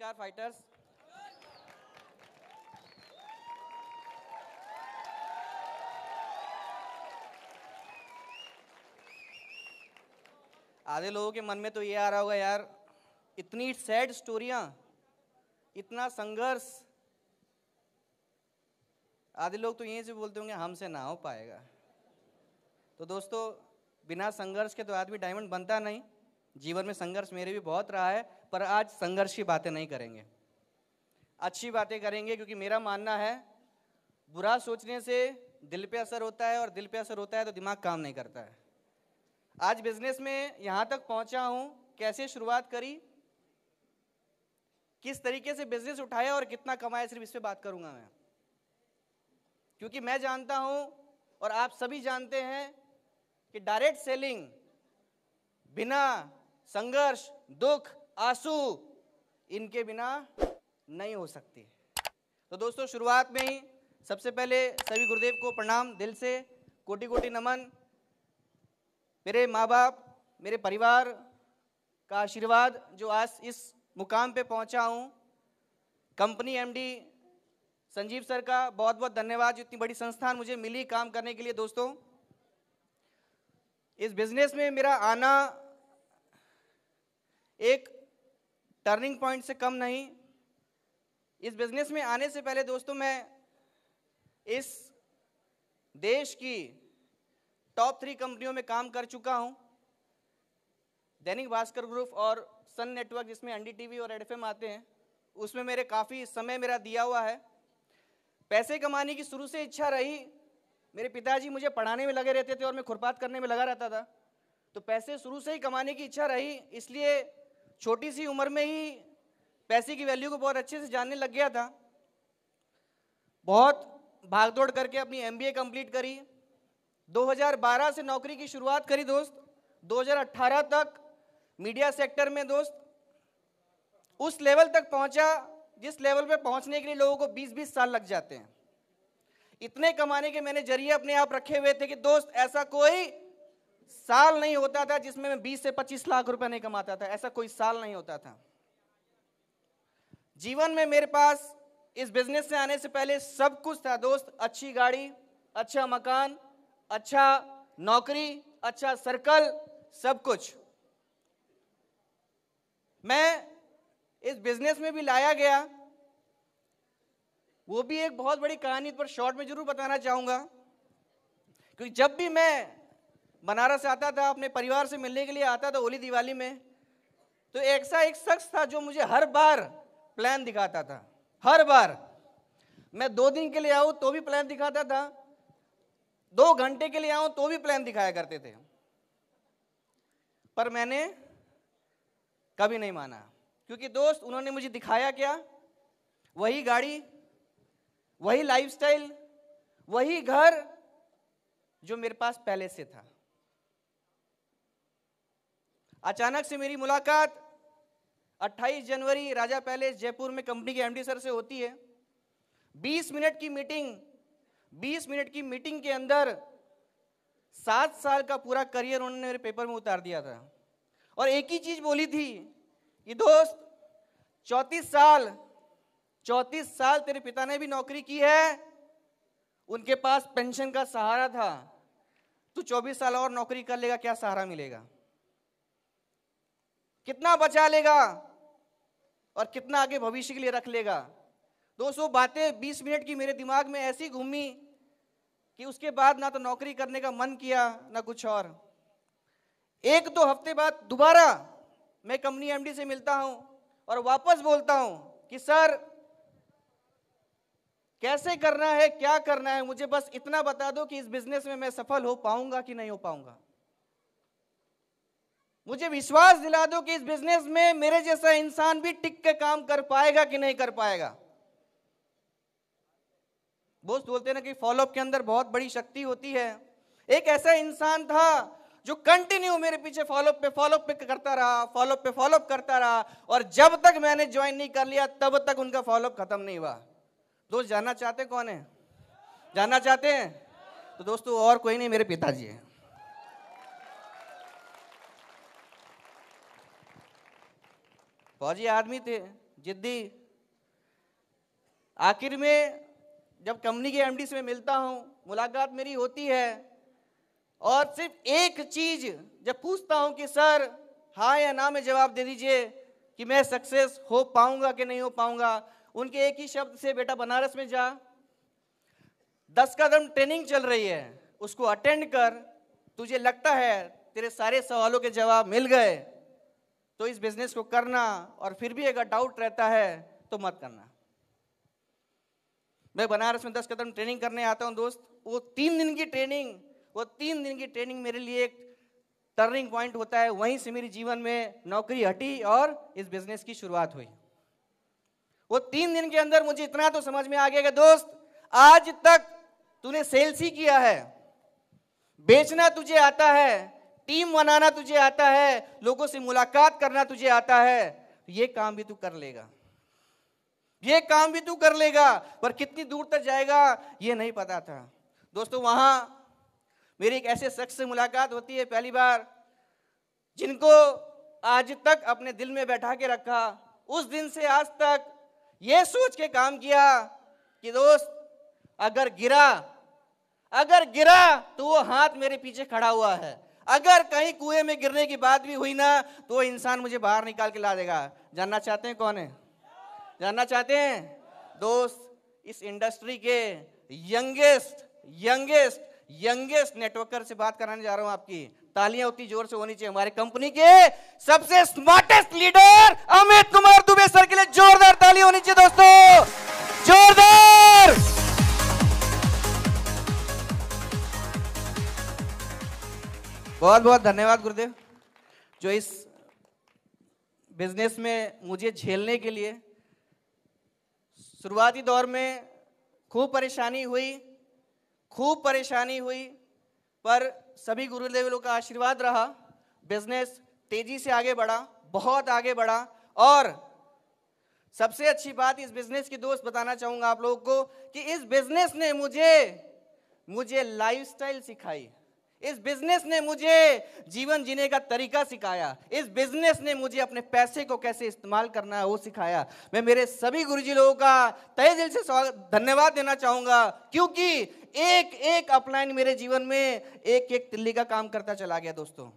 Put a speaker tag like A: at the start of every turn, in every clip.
A: नमस्कार फाइटर्स आधे लोगों के मन में तो ये आ रहा होगा यार इतनी सैड स्टोरिया इतना संघर्ष आधे लोग तो यहीं से बोलते होंगे हमसे ना हो पाएगा तो दोस्तों बिना संघर्ष के तो आदमी डायमंड बनता नहीं जीवन में संघर्ष मेरे भी बहुत रहा है पर आज संघर्ष की बातें नहीं करेंगे अच्छी बातें करेंगे क्योंकि मेरा मानना है बुरा सोचने से दिल पे असर होता है और दिल पे असर होता है तो दिमाग काम नहीं करता है आज बिजनेस में यहाँ तक पहुँचा हूँ कैसे शुरुआत करी किस तरीके से बिजनेस उठाया और कितना कमाया सिर्फ इस पर बात करूँगा मैं क्योंकि मैं जानता हूँ और आप सभी जानते हैं कि डायरेक्ट सेलिंग बिना संघर्ष दुख आंसू इनके बिना नहीं हो सकती तो दोस्तों शुरुआत में ही सबसे पहले सभी गुरुदेव को प्रणाम दिल से कोटि कोटि नमन मेरे माँ बाप मेरे परिवार का आशीर्वाद जो आज इस मुकाम पे पहुँचा हूँ कंपनी एमडी संजीव सर का बहुत बहुत धन्यवाद जो इतनी बड़ी संस्थान मुझे मिली काम करने के लिए दोस्तों इस बिजनेस में मेरा आना एक टर्निंग पॉइंट से कम नहीं इस बिजनेस में आने से पहले दोस्तों मैं इस देश की टॉप थ्री कंपनियों में काम कर चुका हूं दैनिक भास्कर ग्रुप और सन नेटवर्क जिसमें एन टीवी और एड आते हैं उसमें मेरे काफ़ी समय मेरा दिया हुआ है पैसे कमाने की शुरू से इच्छा रही मेरे पिताजी मुझे पढ़ाने में लगे रहते थे और मैं खुरपात करने में लगा रहता था तो पैसे शुरू से ही कमाने की इच्छा रही इसलिए छोटी सी उम्र में ही पैसे की वैल्यू को बहुत अच्छे से जानने लग गया था बहुत भागदौड़ करके अपनी एमबीए कंप्लीट करी 2012 से नौकरी की शुरुआत करी दोस्त 2018 तक मीडिया सेक्टर में दोस्त उस लेवल तक पहुंचा जिस लेवल पे पहुंचने के लिए लोगों को 20-20 साल लग जाते हैं इतने कमाने के मैंने जरिए अपने आप रखे हुए थे कि दोस्त ऐसा कोई साल नहीं होता था जिसमें मैं बीस से पच्चीस लाख रुपए नहीं कमाता था ऐसा कोई साल नहीं होता था जीवन में मेरे पास इस बिजनेस से आने से पहले सब कुछ था दोस्त अच्छी गाड़ी अच्छा मकान अच्छा नौकरी अच्छा सर्कल सब कुछ मैं इस बिजनेस में भी लाया गया वो भी एक बहुत बड़ी कहानी पर शॉर्ट में जरूर बताना चाहूंगा क्योंकि जब भी मैं बनारस आता था अपने परिवार से मिलने के लिए आता था होली दिवाली में तो ऐसा एक शख्स था जो मुझे हर बार प्लान दिखाता था हर बार मैं दो दिन के लिए आऊँ तो भी प्लान दिखाता था दो घंटे के लिए आऊँ तो भी प्लान दिखाया करते थे पर मैंने कभी नहीं माना क्योंकि दोस्त उन्होंने मुझे दिखाया क्या वही गाड़ी वही लाइफस्टाइल वही घर जो मेरे पास पहले से था अचानक से मेरी मुलाकात 28 जनवरी राजा पैलेस जयपुर में कंपनी के एमडी सर से होती है 20 मिनट की मीटिंग 20 मिनट की मीटिंग के अंदर सात साल का पूरा करियर उन्होंने मेरे पेपर में उतार दिया था और एक ही चीज़ बोली थी कि दोस्त चौंतीस साल चौंतीस साल तेरे पिता ने भी नौकरी की है उनके पास पेंशन का सहारा था तू चौबीस साल और नौकरी कर लेगा क्या सहारा मिलेगा कितना बचा लेगा और कितना आगे भविष्य के लिए रख लेगा दोस्तों बातें 20 मिनट की मेरे दिमाग में ऐसी घूमी कि उसके बाद ना तो नौकरी करने का मन किया ना कुछ और एक दो हफ्ते बाद दोबारा मैं कंपनी एमडी से मिलता हूं और वापस बोलता हूं कि सर कैसे करना है क्या करना है मुझे बस इतना बता दो कि इस बिजनेस में मैं सफल हो पाऊंगा कि नहीं हो पाऊंगा मुझे विश्वास दिला दो कि इस बिजनेस में मेरे जैसा इंसान भी टिक के काम कर पाएगा कि नहीं कर पाएगा बोस बोलते ना कि फॉलोअप के अंदर बहुत बड़ी शक्ति होती है एक ऐसा इंसान था जो कंटिन्यू मेरे पीछे फॉलोअप पे फॉलोअप पे करता रहा फॉलोअप पे फॉलोअप करता रहा और जब तक मैंने ज्वाइन नहीं कर लिया तब तक उनका फॉलोअप खत्म नहीं हुआ दोस्त जानना चाहते कौन है जानना चाहते हैं तो दोस्तों और कोई नहीं मेरे पिताजी हैं फौजी आदमी थे जिद्दी आखिर में जब कंपनी के एमडी से मैं मिलता हूँ मुलाकात मेरी होती है और सिर्फ एक चीज जब पूछता हूँ कि सर हाँ या ना में जवाब दे दीजिए कि मैं सक्सेस हो पाऊंगा कि नहीं हो पाऊंगा उनके एक ही शब्द से बेटा बनारस में जा दस कदम ट्रेनिंग चल रही है उसको अटेंड कर तुझे लगता है तेरे सारे सवालों के जवाब मिल गए तो इस बिजनेस को करना और फिर भी अगर डाउट रहता है तो मत करना मैं बनारस में दस कदम ट्रेनिंग करने आता हूं दोस्त वो तीन दिन की ट्रेनिंग वो तीन दिन की ट्रेनिंग मेरे लिए एक टर्निंग पॉइंट होता है वहीं से मेरे जीवन में नौकरी हटी और इस बिजनेस की शुरुआत हुई वो तीन दिन के अंदर मुझे इतना तो समझ में आ गया कि दोस्त आज तक तूने सेल्स ही किया है बेचना तुझे आता है टीम बनाना तुझे आता है लोगों से मुलाकात करना तुझे आता है तो ये काम भी तू कर लेगा ये काम भी तू कर लेगा पर कितनी दूर तक जाएगा ये नहीं पता था दोस्तों वहां मेरी एक ऐसे शख्स से मुलाकात होती है पहली बार जिनको आज तक अपने दिल में बैठा के रखा उस दिन से आज तक ये सोच के काम किया कि दोस्त अगर गिरा अगर गिरा तो वो हाथ मेरे पीछे खड़ा हुआ है अगर कहीं कुएं में गिरने की बात भी हुई ना तो इंसान मुझे बाहर निकाल के ला देगा जानना चाहते हैं कौन है जानना चाहते हैं दोस्त इस इंडस्ट्री के यंगेस्ट यंगेस्ट यंगेस्ट नेटवर्कर से बात कराने जा रहा हूं आपकी तालियां उतनी जोर से होनी चाहिए हमारे कंपनी के सबसे smartest leader Amit Kumar Dubey sir के लिए जोरदार ताली होनी चाहिए दोस्तों जोरदार बहुत बहुत धन्यवाद गुरुदेव जो इस बिजनेस में मुझे झेलने के लिए शुरुआती दौर में खूब परेशानी हुई खूब परेशानी हुई पर सभी गुरुदेव लोग का आशीर्वाद रहा बिजनेस तेजी से आगे बढ़ा बहुत आगे बढ़ा और सबसे अच्छी बात इस बिजनेस की दोस्त बताना चाहूंगा आप लोगों को कि इस बिजनेस ने मुझे मुझे लाइफस्टाइल सिखाई इस बिजनेस ने मुझे जीवन जीने का तरीका सिखाया इस बिजनेस ने मुझे अपने पैसे को कैसे इस्तेमाल करना है वो सिखाया मैं मेरे सभी गुरुजी लोगों का तय दिल से धन्यवाद देना चाहूंगा क्योंकि एक एक अपलाइन मेरे जीवन में एक एक तिल्ली का काम करता चला गया दोस्तों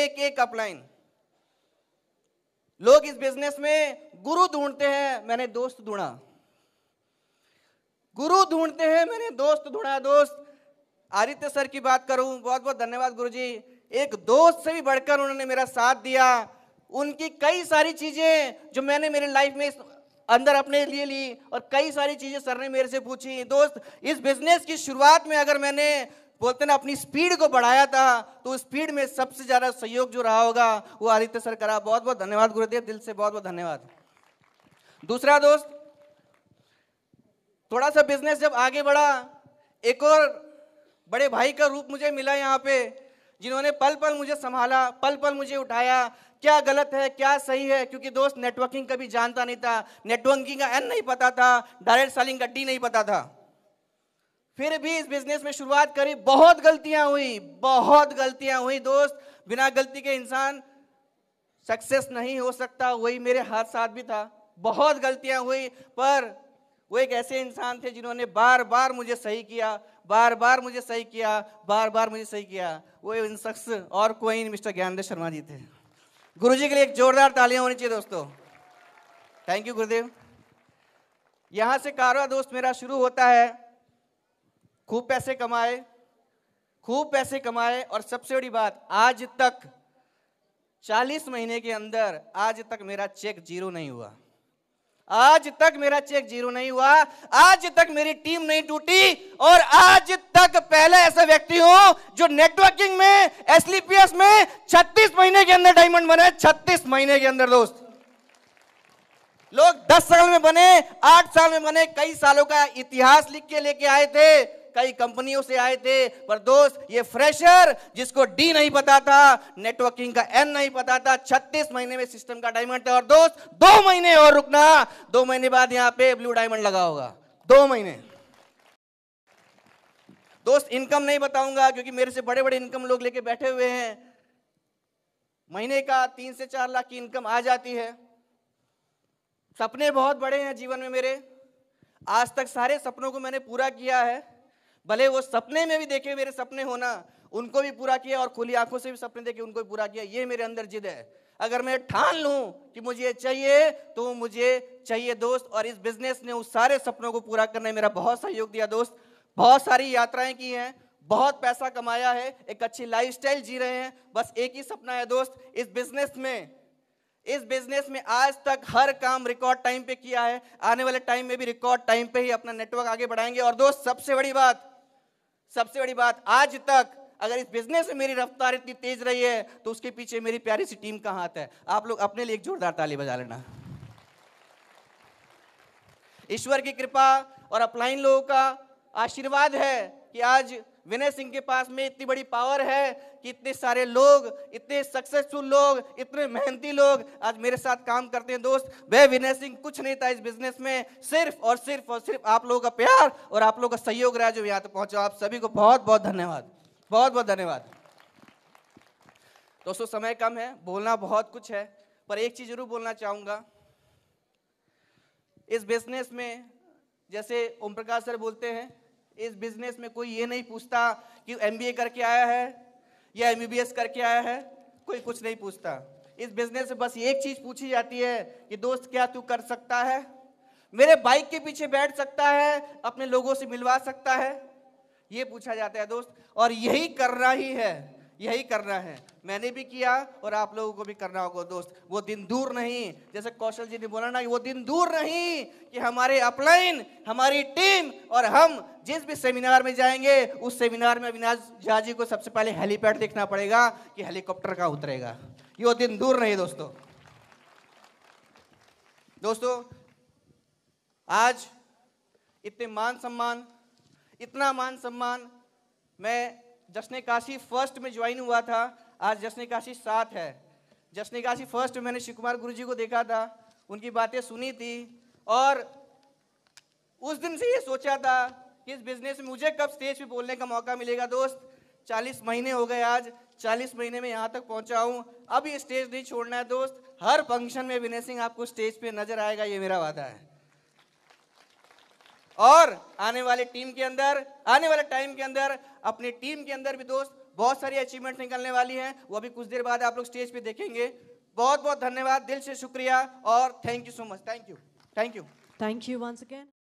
A: एक एक अपलाइन लोग इस बिजनेस में गुरु ढूंढते हैं मैंने दोस्त ढूंढा गुरु ढूंढते हैं मैंने दोस्त ढूंढा दोस्त आदित्य सर की बात करूं बहुत बहुत धन्यवाद गुरु जी एक दोस्त से भी बढ़कर उन्होंने मेरा साथ दिया उनकी कई सारी चीज़ें जो मैंने मेरे लाइफ में अंदर अपने लिए ली और कई सारी चीज़ें सर ने मेरे से पूछी दोस्त इस बिजनेस की शुरुआत में अगर मैंने बोलते ना अपनी स्पीड को बढ़ाया था तो स्पीड में सबसे ज़्यादा सहयोग जो रहा होगा वो आदित्य सर करा बहुत बहुत धन्यवाद गुरुदेव दिल से बहुत बहुत धन्यवाद दूसरा दोस्त थोड़ा सा बिजनेस जब आगे बढ़ा एक और बड़े भाई का रूप मुझे मिला यहाँ पे जिन्होंने पल पल मुझे संभाला पल पल मुझे उठाया क्या गलत है क्या सही है क्योंकि दोस्त नेटवर्किंग कभी जानता नहीं था नेटवर्किंग का एन नहीं पता था डायरेक्ट सेलिंग का डी नहीं पता था फिर भी इस बिजनेस में शुरुआत करी बहुत गलतियां हुई बहुत गलतियां हुई दोस्त बिना गलती के इंसान सक्सेस नहीं हो सकता वही मेरे हाथ साथ भी था बहुत गलतियां हुई पर वो एक ऐसे इंसान थे जिन्होंने बार बार मुझे सही किया बार बार मुझे सही किया बार बार मुझे सही किया वो इन शख्स और कोई मिस्टर ज्ञानदेव शर्मा जी थे गुरु जी के लिए एक जोरदार तालियां होनी चाहिए दोस्तों थैंक यू गुरुदेव यहाँ से कारवा दोस्त मेरा शुरू होता है खूब पैसे कमाए खूब पैसे कमाए और सबसे बड़ी बात आज तक 40 महीने के अंदर आज तक मेरा चेक जीरो नहीं हुआ आज तक मेरा चेक जीरो नहीं हुआ आज तक मेरी टीम नहीं टूटी और आज तक पहला ऐसा व्यक्ति हूं जो नेटवर्किंग में एसलीपीएस में 36 महीने के अंदर डायमंड बने 36 महीने के अंदर दोस्त लोग 10 साल में बने 8 साल में बने कई सालों का इतिहास लिख के लेके आए थे कई कंपनियों से आए थे पर दोस्त ये फ्रेशर जिसको डी नहीं पता था नेटवर्किंग का एन नहीं पता था छत्तीस महीने में सिस्टम का डायमंड था और दोस्त दो महीने और रुकना दो महीने बाद यहाँ पे ब्लू डायमंड लगा होगा दो महीने दोस्त इनकम नहीं बताऊंगा क्योंकि मेरे से बड़े बड़े इनकम लोग लेके बैठे हुए हैं महीने का तीन से चार लाख की इनकम आ जाती है सपने बहुत बड़े हैं जीवन में मेरे आज तक सारे सपनों को मैंने पूरा किया है भले वो सपने में भी देखे मेरे सपने होना उनको भी पूरा किया और खुली आंखों से भी सपने देखे उनको भी पूरा किया ये मेरे अंदर जिद है अगर मैं ठान लूं कि मुझे चाहिए तो मुझे चाहिए दोस्त और इस बिजनेस ने उस सारे सपनों को पूरा करने मेरा बहुत सहयोग दिया दोस्त बहुत सारी यात्राएं की हैं बहुत पैसा कमाया है एक अच्छी लाइफस्टाइल जी रहे हैं बस एक ही सपना है दोस्त इस बिजनेस में इस बिजनेस में आज तक हर काम रिकॉर्ड टाइम पे किया है आने वाले टाइम में भी रिकॉर्ड टाइम पे ही अपना नेटवर्क आगे बढ़ाएंगे और दोस्त सबसे बड़ी बात सबसे बड़ी बात आज तक अगर इस बिजनेस में मेरी रफ्तार इतनी तेज रही है तो उसके पीछे मेरी प्यारी सी टीम का हाथ है आप लोग अपने लिए एक जोरदार ताली बजा लेना ईश्वर की कृपा और अपलाइन लोगों का आशीर्वाद है कि आज विनय सिंह के पास में इतनी बड़ी पावर है कि इतने सारे लोग इतने सक्सेसफुल लोग इतने मेहनती लोग आज मेरे साथ काम करते हैं दोस्त वह विनय सिंह कुछ नहीं था इस बिजनेस में सिर्फ और सिर्फ और सिर्फ आप लोगों का प्यार और आप लोगों का सहयोग रहा जो यहाँ तक पहुंचा आप सभी को बहुत बहुत धन्यवाद बहुत बहुत धन्यवाद दोस्तों समय कम है बोलना बहुत कुछ है पर एक चीज़ जरूर बोलना चाहूंगा इस बिजनेस में जैसे ओम प्रकाश सर बोलते हैं इस बिजनेस में कोई ये नहीं पूछता कि एम करके आया है या एम करके आया है कोई कुछ नहीं पूछता इस बिजनेस में बस एक चीज पूछी जाती है कि दोस्त क्या तू कर सकता है मेरे बाइक के पीछे बैठ सकता है अपने लोगों से मिलवा सकता है ये पूछा जाता है दोस्त और यही करना ही है यही करना है मैंने भी किया और आप लोगों को भी करना होगा दोस्त वो दिन दूर नहीं जैसे कौशल जी ने बोला ना वो दिन दूर नहीं कि हमारे अपलाइन हमारी टीम और हम जिस भी सेमिनार में जाएंगे उस सेमिनार में अविनाश झा जी को सबसे पहले हेलीपैड देखना पड़ेगा कि हेलीकॉप्टर का उतरेगा ये वो दिन दूर नहीं दोस्तों दोस्तों आज इतने मान सम्मान इतना मान सम्मान मैं जश्न काशी फर्स्ट में ज्वाइन हुआ था आज जश्न काशी सात है जश्न काशी फर्स्ट में मैंने शिव कुमार गुरु जी को देखा था उनकी बातें सुनी थी और उस दिन से ये सोचा था कि इस बिजनेस में मुझे कब स्टेज पे बोलने का मौका मिलेगा दोस्त 40 महीने हो गए आज 40 महीने में यहाँ तक पहुँचा हूँ अब ये स्टेज नहीं छोड़ना है दोस्त हर फंक्शन में विनय सिंह आपको स्टेज पे नजर आएगा ये मेरा वादा है और आने वाले टीम के अंदर आने वाले टाइम के अंदर अपनी टीम के अंदर भी दोस्त बहुत सारी अचीवमेंट निकलने वाली हैं वो अभी कुछ देर बाद आप लोग स्टेज पे देखेंगे बहुत बहुत धन्यवाद दिल से शुक्रिया और thank you so much thank you thank you thank you once again